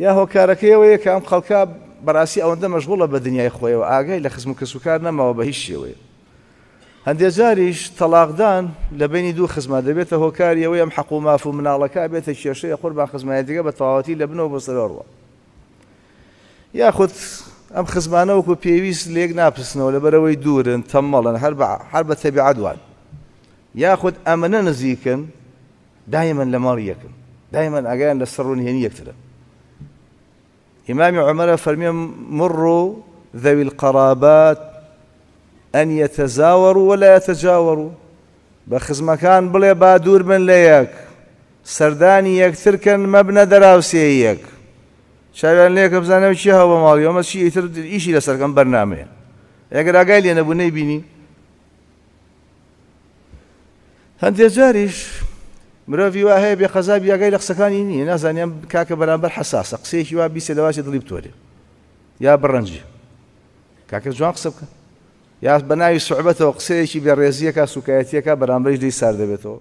یا هۆکارەکەیەوەیە کە ئەم خەڵکە بەڕاستی ئەوەندە مەشغوڵە بە دنیای خۆیەوە ئاگای لە خزم و کەسوکار نەماوە بە هیچ شێوەیە هەندێک جاریش تەلاقدان لە بینی دوو خزمە دەبێتە هۆکاریەوەی ئەم حەق و ماف و مناڵەکە بێتە کێشەیە خۆر با خزمایەتەکە بە تەواوەتی لە بنەوە بە سەرەوە یاخود ئەم خزمانە وەکو پێویست لێک ناپستنەوە لە بەرەوەی دوورن تەمەڵن هەر بە تەبیعادوان یاخود ئەمەە نزیکن دایمەن لە ماڵ یەکن دایمەن ئەگەیان لە سەرڕون هێنی یەکترە امام عمر فرمي مروا ذوي القرابات أن يتزاوروا ولا يتجاوروا بادور من ليك سرداني يكثر كان مبنى دراوسي سەردانی شايفين ليك بزانا وشي شاویان لێکە بزانەوە شي هەوە ماڵی لسر كان برنامج ئیشی لە لي انا بني بيني هانت يا جاريش مرۆڤ وا هەیە بێ خەزاب یاگای لە قسەکانی نیە نازانیان کاکە بەرامبەر حساسە قسەیەکی وا بیسێ لەواسی دڵی بتۆرێ یا بڕەنجی کاکە جوان قسە بکە یا بەناوی سوعبەتەوە قسەیەکی بێ ڕێزیەکە سوکایەتیەکە بەرامبەرش دەی سار دەبێتەوە